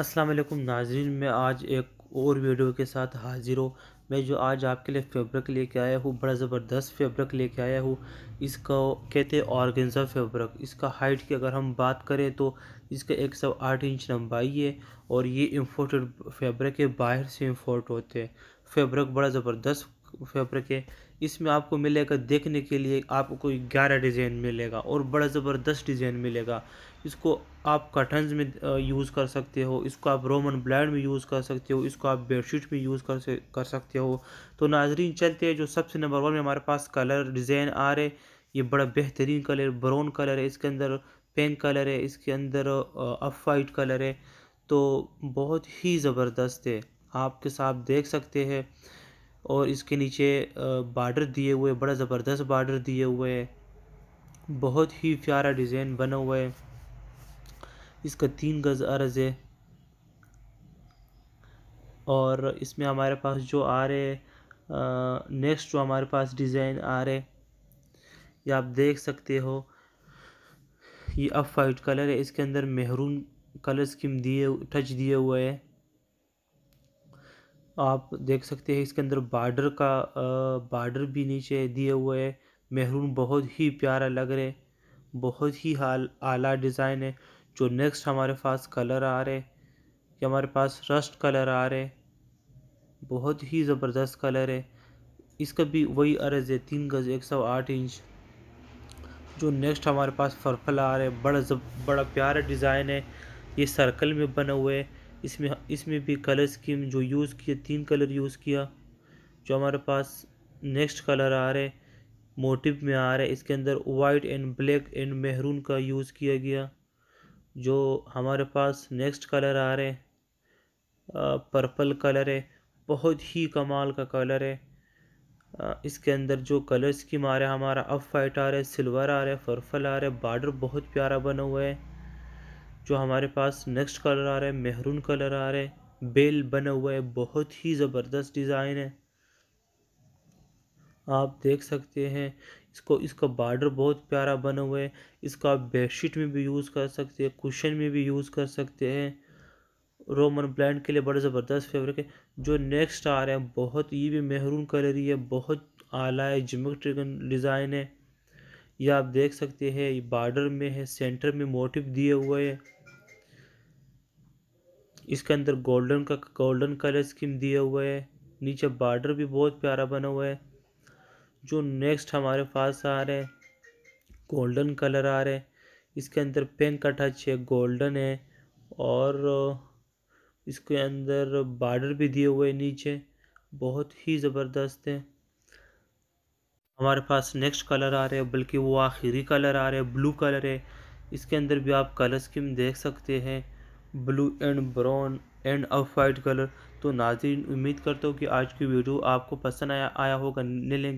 अस्सलाम वालेकुम नाजरीन मैं आज एक और वीडियो के साथ हाजिर हूँ मैं जो आज आपके लिए फैब्रिक लेके आया हूँ बड़ा ज़बरदस्त फैब्रिक लेके आया हूँ इसका कहते हैं ऑर्गेंजा फैब्रिक इसका हाइट की अगर हम बात करें तो इसका एक सौ आठ इंच लंबाई है और ये इम्पोर्टेड फैब्रिक है बाहर से इम्पोर्ट होते हैं फैब्रिक बड़ा ज़बरदस्त फैब्रिक है इसमें आपको मिलेगा देखने के लिए आपको कोई ग्यारह डिज़ाइन मिलेगा और बड़ा ज़बरदस्त डिज़ाइन मिलेगा इसको आप कटन्स में यूज़ कर सकते हो इसको आप रोमन ब्लैंड में यूज़ कर सकते हो इसको आप बेडशीट में यूज़ कर कर सकते हो तो नाजरीन चलते हैं जो सबसे नंबर वन में हमारे पास कलर डिज़ाइन आ रहे ये बड़ा बेहतरीन कलर ब्राउन कलर है इसके अंदर पिंक कलर है इसके अंदर अफ वाइट कलर है तो बहुत ही ज़बरदस्त है आपके साथ देख सकते हैं और इसके नीचे बार्डर दिए हुए बड़ा ज़बरदस्त बार्डर दिए हुए है बहुत ही प्यारा डिज़ाइन बना हुआ है इसका तीन गज़ अर्ज़ है और इसमें हमारे पास जो आ रहे नेक्स्ट जो हमारे पास डिज़ाइन आ रहे ये आप देख सकते हो ये अफ वाइट कलर है इसके अंदर मेहरून कलर स्कीम दिए टच दिए हुए है आप देख सकते हैं इसके अंदर बॉर्डर का बॉर्डर भी नीचे दिए हुए है मेहरून बहुत ही प्यारा लग रहे बहुत ही हाल आला डिज़ाइन है जो नेक्स्ट हमारे पास कलर आ रहे ये हमारे पास रस्ट कलर आ रहे बहुत ही ज़बरदस्त कलर है इसका भी वही अर्ज़ है तीन गज एक सौ आठ इंच जो नेक्स्ट हमारे पास फर्फल आ रहे बड़ा जब बड़ा प्यारा डिज़ाइन है ये सर्कल में बना हुआ है इसमें इसमें भी कलर स्कीम जो यूज़ किया तीन कलर यूज़ किया जो हमारे पास नेक्स्ट कलर आ रहे मोटिव में आ रहे इसके अंदर white and black and maroon का यूज़ किया गया जो हमारे पास नेक्स्ट कलर आ रहे पर्पल कलर है बहुत ही कमाल का कलर है इसके अंदर जो कलर स्कीम आ रहा है हमारा अफ वाइट आ रहा है सिल्वर आ रहा है पर्पल आ रहा है बॉर्डर बहुत प्यारा बना हुआ है जो हमारे पास नेक्स्ट कलर आ रहा है मेहरून कलर आ रहा है बेल बना हुआ है बहुत ही ज़बरदस्त डिज़ाइन है आप देख सकते हैं इसको इसका बॉर्डर बहुत प्यारा बना हुआ है इसको आप बेडशीट में भी यूज़ कर सकते हैं कुशन में भी यूज़ कर सकते हैं रोमन ब्लैंड के लिए बड़े ज़बरदस्त फेवरेट है जो नेक्स्ट आ रहे हैं बहुत ये भी मेहरून कलर ही है बहुत आला है जोमेट्रिकल डिज़ाइन है ये आप देख सकते हैं ये बॉर्डर में है सेंटर में मोटिव दिए हुए है इसके अंदर गोल्डन का गोल्डन कलर स्कीम दिया हुआ है नीचे बॉर्डर भी बहुत प्यारा बना हुआ है जो नेक्स्ट हमारे पास आ रहे हैं गोल्डन कलर आ रहे हैं इसके अंदर पिंक का टच है गोल्डन है और इसके अंदर बॉर्डर भी दिए हुए नीचे बहुत ही ज़बरदस्त है हमारे पास नेक्स्ट कलर आ रहे हैं बल्कि वो आखिरी कलर आ रहे हैं ब्लू कलर है इसके अंदर भी आप कलर स्कीम देख सकते हैं blue and brown and off white colour तो नाजिन उम्मीद करता हूँ कि आज की वीडियो आपको पसंद आया आया होगा ले लेंगे